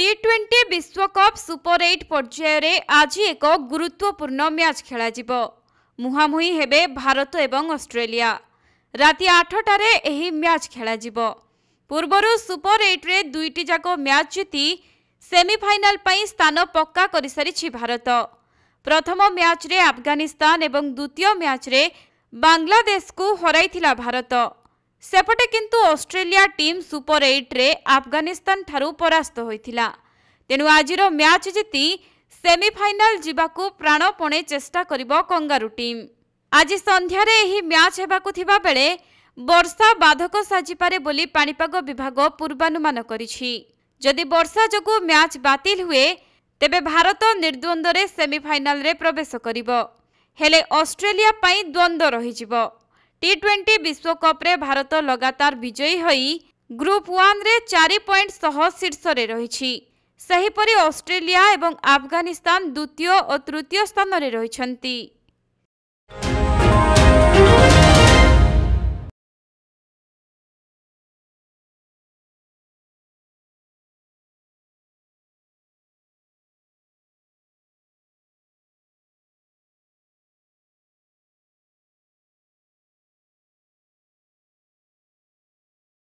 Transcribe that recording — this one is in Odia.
টি ଟ୍ୱେଣ୍ଟି ବିଶ୍ୱକପ୍ ସୁପର ଏଇଟ୍ ପର୍ଯ୍ୟାୟରେ ଆଜି ଏକ ଗୁରୁତ୍ୱପୂର୍ଣ୍ଣ ମ୍ୟାଚ୍ ଖେଳାଯିବ ମୁହାଁମୁହିଁ ହେବେ ଭାରତ ଏବଂ ଅଷ୍ଟ୍ରେଲିଆ ରାତି ଆଠଟାରେ ଏହି ମ୍ୟାଚ୍ ଖେଳାଯିବ ପୂର୍ବରୁ ସୁପର ଏଇଟ୍ରେ ଦୁଇଟି ଯାକ ମ୍ୟାଚ୍ ଜିତି ସେମିଫାଇନାଲ ପାଇଁ ସ୍ଥାନ ପକ୍କା କରିସାରିଛି ଭାରତ ପ୍ରଥମ ମ୍ୟାଚ୍ରେ ଆଫଗାନିସ୍ତାନ ଏବଂ ଦ୍ୱିତୀୟ ମ୍ୟାଚ୍ରେ ବାଂଲାଦେଶକୁ ହରାଇଥିଲା ଭାରତ ସେପଟେ କିନ୍ତୁ ଅଷ୍ଟ୍ରେଲିଆ ଟିମ୍ ସୁପର ଏଇଟ୍ରେ ଆଫଗାନିସ୍ତାନଠାରୁ ପରାସ୍ତ ହୋଇଥିଲା ତେଣୁ ଆଜିର ମ୍ୟାଚ୍ ଜିତି ସେମିଫାଇନାଲ ଯିବାକୁ ପ୍ରାଣପଣେ ଚେଷ୍ଟା କରିବ କଙ୍ଗାରୁ ଟିମ୍ ଆଜି ସନ୍ଧ୍ୟାରେ ଏହି ମ୍ୟାଚ୍ ହେବାକୁ ଥିବାବେଳେ ବର୍ଷା ବାଧକ ସାଜିପାରେ ବୋଲି ପାଣିପାଗ ବିଭାଗ ପୂର୍ବାନୁମାନ କରିଛି ଯଦି ବର୍ଷା ଯୋଗୁଁ ମ୍ୟାଚ୍ ବାତିଲ ହୁଏ ତେବେ ଭାରତ ନିର୍ଦ୍ୱନ୍ଦ୍ୱରେ ସେମିଫାଇନାଲରେ ପ୍ରବେଶ କରିବ ହେଲେ ଅଷ୍ଟ୍ରେଲିଆ ପାଇଁ ଦ୍ୱନ୍ଦ୍ୱ ରହିଯିବ ଟି ଟ୍ୱେଣ୍ଟି ବିଶ୍ୱକପ୍ରେ ଭାରତ ଲଗାତାର ବିଜୟୀ ହୋଇ ଗ୍ରୁପ୍ ୱାନ୍ରେ ଚାରି ପଏଣ୍ଟ ସହ ଶୀର୍ଷରେ ରହିଛି ସେହିପରି ଅଷ୍ଟ୍ରେଲିଆ ଏବଂ ଆଫଗାନିସ୍ତାନ ଦ୍ୱିତୀୟ ଓ ତୃତୀୟ ସ୍ଥାନରେ ରହିଛନ୍ତି